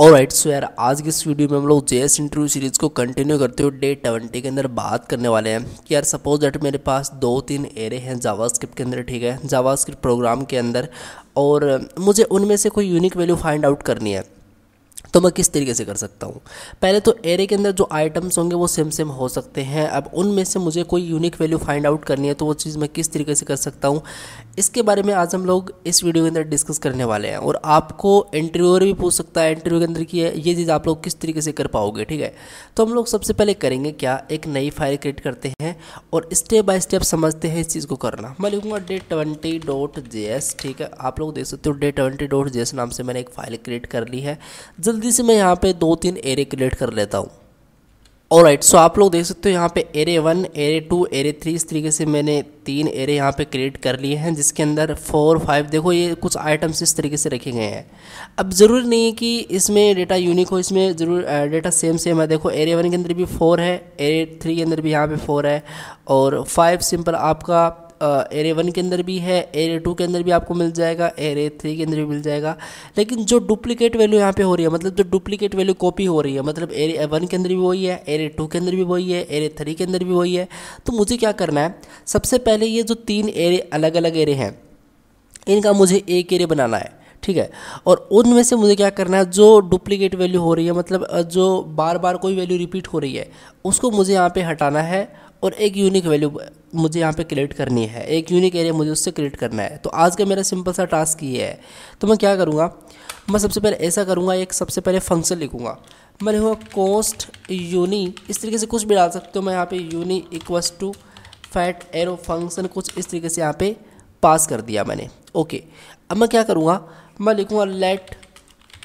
और right so यार आज की इस वीडियो में हम लोग जे एस इंटरव्यू सीरीज़ को कंटिन्यू करते हुए डे ट्वेंटी के अंदर बात करने वाले हैं कि यार सपोज डेट मेरे पास दो तीन एरे हैं जावास्क्रिप्ट के अंदर ठीक है जावास्क्रिप्ट प्रोग्राम के अंदर और मुझे उनमें से कोई यूनिक वैल्यू फाइंड आउट करनी है तो मैं किस तरीके से कर सकता हूँ पहले तो एरे के अंदर जो आइटम्स होंगे वो सेम सेम हो सकते हैं अब उनमें से मुझे कोई यूनिक वैल्यू फाइंड आउट करनी है तो वो चीज़ मैं किस तरीके से कर सकता हूँ इसके बारे में आज हम लोग इस वीडियो के अंदर डिस्कस करने वाले हैं और आपको इंटरव्यूअर भी पूछ सकता है इंटरव्यू के अंदर की है ये चीज़ आप लोग किस तरीके से कर पाओगे ठीक है तो हम लोग सबसे पहले करेंगे क्या एक नई फाइल क्रिएट करते हैं और स्टेप बाय स्टेप समझते हैं इस चीज़ को करना मैं लिखूँगा day twenty dot J S ठीक है आप लोग देख सकते हो day twenty dot J S नाम से मैंने एक फाइल क्रिएट कर ली है जल्दी से मैं यहाँ पे दो तीन एरे क्रिएट कर लेता हूँ और राइट सो आप लोग देख सकते हो यहाँ पे array one array two array three इस तरीके से मैंने तीन एरे यहाँ पे क्रिएट कर लिए हैं जिसके अंदर फोर फाइव देखो ये कुछ आइटम्स इस तरीके से रखे गए हैं अब ज़रूरी नहीं है कि इसमें डेटा यूनिक हो इसमें ज़रूर डेटा सेम सेम है देखो एरे वन के अंदर भी फोर है एरे थ्री के अंदर भी यहाँ पर फोर है और फाइव सिंपल आपका एरे वन के अंदर भी है एरे टू के अंदर भी आपको मिल जाएगा एरे थ्री के अंदर भी मिल जाएगा लेकिन जो डुप्लीकेट वैल्यू यहाँ पे हो रही है मतलब जो डुप्लीकेट वैल्यू कॉपी हो रही है मतलब एरे वन के अंदर भी वही है एरे टू के अंदर भी वही है एरे थ्री के अंदर भी वही है तो मुझे क्या करना है सबसे पहले ये जो तीन एरे अलग अलग एरे हैं इनका मुझे एक एरे बनाना है ठीक है और उनमें से मुझे क्या करना है जो डुप्लीकेट वैल्यू हो रही है मतलब जो बार बार कोई वैल्यू रिपीट हो रही है उसको मुझे यहाँ पे हटाना है और एक यूनिक वैल्यू मुझे यहाँ पे क्रिएट करनी है एक यूनिक एरिया मुझे उससे क्रिएट करना है तो आज का मेरा सिंपल सा टास्क ये है तो मैं क्या करूँगा मैं सबसे पहले ऐसा करूँगा एक सबसे पहले फंक्शन लिखूँगा मैं लिखूँगा कोस्ट यूनी इस तरीके से कुछ भी डाल सकते हो मैं यहाँ पे uni equals to fat arrow function कुछ इस तरीके से यहाँ पे पास कर दिया मैंने ओके अब मैं क्या करूँगा मैं लिखूँगा लेट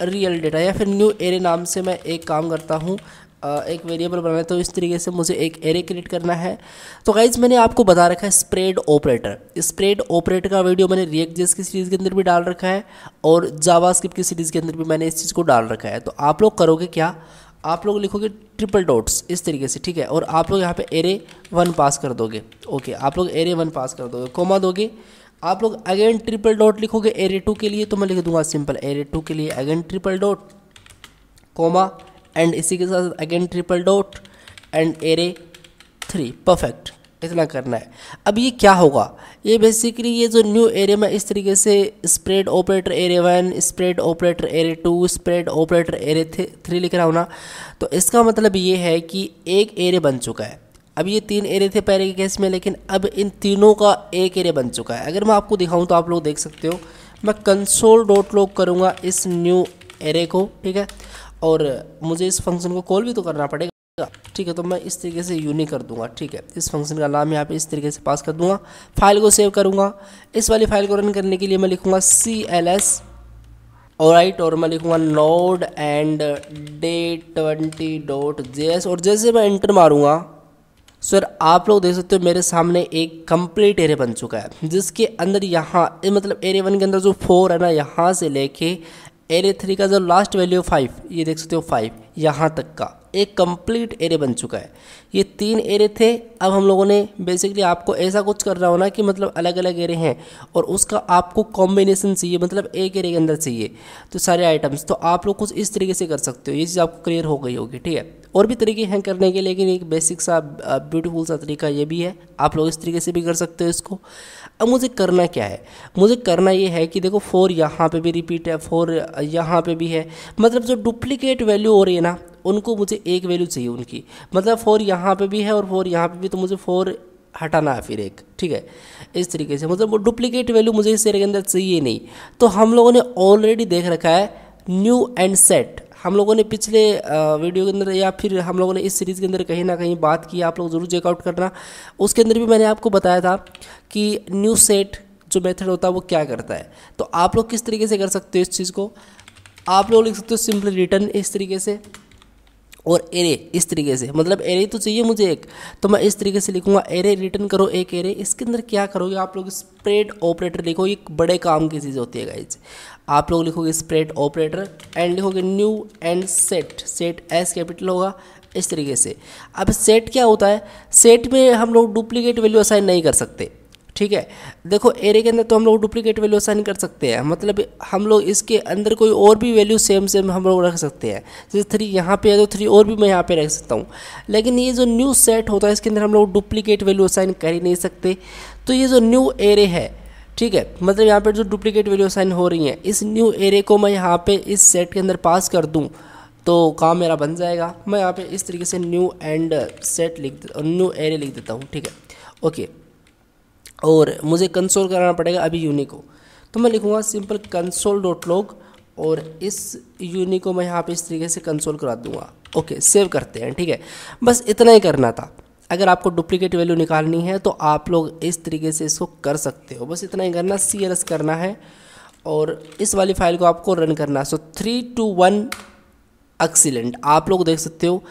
रियल डेटा या फिर न्यू एरे नाम से मैं एक काम करता हूँ एक वेरिएबल बनाना है तो इस तरीके से मुझे एक एरे क्रिएट करना है तो गाइज मैंने आपको बता रखा है स्प्रेड ऑपरेटर स्प्रेड ऑपरेटर का वीडियो मैंने रिएक्ट जेस की सीरीज़ के अंदर भी डाल रखा है और जावा की सीरीज़ के अंदर भी मैंने इस चीज़ को डाल रखा है तो आप लोग करोगे क्या आप लोग लिखोगे ट्रिपल डॉट्स इस तरीके से ठीक है और आप लोग यहाँ पे एरे वन पास कर दोगे ओके आप लोग एरे वन पास कर दोगे कोमा दोगे आप लोग अगेन ट्रिपल डॉट लिखोगे एरे टू के लिए तो मैं लिख दूंगा सिंपल एरे टू के लिए again triple dot comma and इसी के साथ again triple dot and array three perfect इतना करना है अब ये क्या होगा ये बेसिकली ये जो न्यू एरे में इस तरीके से spread operator array one spread operator array two spread operator array three लिख रहा हूँ ना तो इसका मतलब ये है कि एक एरे बन चुका है अब ये तीन एरे थे पहले के केस में लेकिन अब इन तीनों का एक एरे बन चुका है अगर मैं आपको दिखाऊँ तो आप लोग देख सकते हो मैं कंसोल डॉट लॉग करूँगा इस न्यू एरे को ठीक है और मुझे इस फंक्शन को कॉल भी तो करना पड़ेगा ठीक है तो मैं इस तरीके से यूनिक कर दूंगा ठीक है इस फंक्शन का नाम यहाँ पे इस तरीके से पास कर दूंगा फाइल को सेव करूंगा इस वाली फाइल को रन करने के लिए मैं लिखूंगा सी एल एस और राइट और मैं लिखूंगा node and day twenty dot J S और जैसे मैं इंटर मारूंगा सर आप लोग देख सकते हो मेरे सामने एक कंप्लीट एरे बन चुका है जिसके अंदर यहाँ मतलब एरे वन के अंदर जो फोर है ना यहाँ से लेके एरे थ्री का जो लास्ट वैल्यू फाइव ये देख सकते हो फाइव यहाँ तक का एक कंप्लीट एरे बन चुका है ये तीन एरे थे अब हम लोगों ने बेसिकली आपको ऐसा कुछ करना होना कि मतलब अलग अलग एरे हैं और उसका आपको कॉम्बिनेशन चाहिए मतलब एक एरे के अंदर चाहिए तो सारे आइटम्स तो आप लोग कुछ इस तरीके से कर सकते हो ये चीज़ आपको क्लियर हो गई होगी ठीक है और भी तरीके हैं करने के लेकिन एक बेसिक सा ब्यूटीफुल सा तरीका ये भी है आप लोग इस तरीके से भी कर सकते हो इसको अब मुझे करना क्या है मुझे करना ये है कि देखो फोर यहाँ पे भी रिपीट है फोर यहाँ पे भी है मतलब जो डुप्लीकेट वैल्यू हो रही है ना उनको मुझे एक वैल्यू चाहिए उनकी मतलब फोर यहाँ पर भी है और फोर यहाँ पर भी तो मुझे फोर हटाना है फिर एक ठीक है इस तरीके से मतलब वो डुप्लीकेट वैल्यू मुझे इस एरिया के अंदर चाहिए नहीं तो हम लोगों ने ऑलरेडी देख रखा है न्यू एंड सेट हम लोगों ने पिछले वीडियो के अंदर या फिर हम लोगों ने इस सीरीज़ के अंदर कहीं ना कहीं बात की आप लोग ज़रूर चेकआउट करना उसके अंदर भी मैंने आपको बताया था कि न्यू सेट जो मेथड होता है वो क्या करता है तो आप लोग किस तरीके से कर सकते हो इस चीज़ को आप लोग लिख सकते हो सिंपली रिटर्न इस तरीके से और एरे इस तरीके से मतलब एरे तो चाहिए मुझे एक तो मैं इस तरीके से लिखूंगा एरे रिटर्न करो एक एरे इसके अंदर क्या करोगे आप लोग स्प्रेड ऑपरेटर लिखो ये बड़े काम की चीज़ होती है गाइज आप लोग लिखोगे स्प्रेड ऑपरेटर एंड लिखोगे new and set set S capital होगा इस तरीके से अब सेट क्या होता है सेट में हम लोग डुप्लीकेट वैल्यू असाइन नहीं कर सकते ठीक है देखो एरे के अंदर तो हम लोग डुप्लीकेट वैल्यू असाइन कर सकते हैं मतलब हम लोग इसके अंदर कोई और भी वैल्यू सेम सेम हम लोग रख सकते हैं जैसे थ्री यहाँ पे है तो थ्री और भी मैं यहाँ पे रख सकता हूँ लेकिन ये जो न्यू सेट होता है इसके अंदर हम लोग डुप्लीकेट वैल्यू असाइन कर ही नहीं सकते तो ये जो न्यू एरे है ठीक है मतलब यहाँ पर जो डुप्लीकेट वैल्यू असाइन हो रही हैं इस न्यू एरे को मैं यहाँ पर इस सेट के अंदर पास कर दूँ तो काम मेरा बन जाएगा मैं यहाँ पर इस तरीके से न्यू एंड सेट लिख न्यू एरे लिख देता हूँ ठीक है ओके और मुझे कंसोल कराना पड़ेगा अभी यूनी को तो मैं लिखूँगा सिंपल कंसोल डॉट लॉग और इस यूनी को मैं यहाँ पे इस तरीके से कंसोल करा दूँगा ओके सेव करते हैं ठीक है बस इतना ही करना था अगर आपको डुप्लीकेट वैल्यू निकालनी है तो आप लोग इस तरीके से इसको कर सकते हो बस इतना ही करना सी करना है और इस वाली फाइल को आपको रन करना है so three two one excellent आप लोग देख सकते हो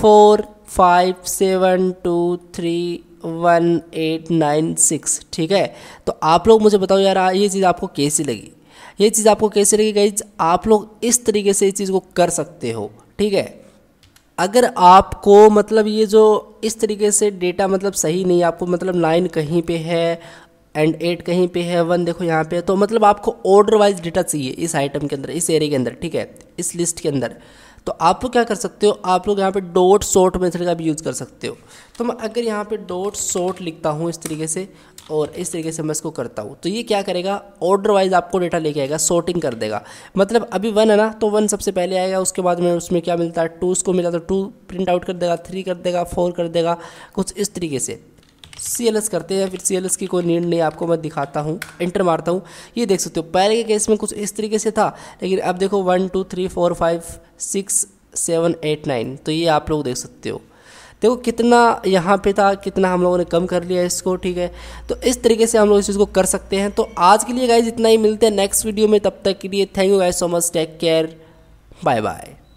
four five seven two three one eight nine six ठीक है तो आप लोग मुझे बताओ यार ये चीज़ आपको कैसी लगी ये चीज़ आपको कैसी लगी गई आप लोग इस तरीके से इस चीज़ को कर सकते हो ठीक है अगर आपको मतलब ये जो इस तरीके से डेटा मतलब सही नहीं आपको मतलब नाइन कहीं पे है एंड एट कहीं पे है वन देखो यहाँ पे तो मतलब आपको ऑर्डर वाइज डेटा चाहिए इस आइटम के अंदर इस एरिया के अंदर ठीक है इस लिस्ट के अंदर तो आप क्या कर सकते हो आप लोग यहाँ पे डॉट सॉर्ट मेथड का भी यूज़ कर सकते हो तो मैं अगर यहाँ पे डॉट सॉर्ट लिखता हूँ इस तरीके से और इस तरीके से मैं इसको करता हूँ तो ये क्या करेगा ऑर्डर वाइज आपको डेटा लेके आएगा सॉर्टिंग कर देगा मतलब अभी वन है ना तो वन सबसे पहले आएगा उसके बाद में उसमें क्या मिलता है टू उसको मिला तो टू प्रिंट आउट कर देगा थ्री कर देगा फोर कर देगा कुछ इस तरीके से सी करते हैं फिर सी की कोई नीड नहीं आपको मैं दिखाता हूँ इंटर मारता हूँ ये देख सकते हो पहले के केस में कुछ इस तरीके से था लेकिन अब देखो one two three four five six seven eight nine तो ये आप लोग देख सकते हो देखो कितना यहाँ पे था कितना हम लोगों ने कम कर लिया इसको ठीक है तो इस तरीके से हम लोग इस चीज़ को कर सकते हैं तो आज के लिए गाइज इतना ही मिलते हैं नेक्स्ट वीडियो में तब तक के लिए thank you guys so much take care bye bye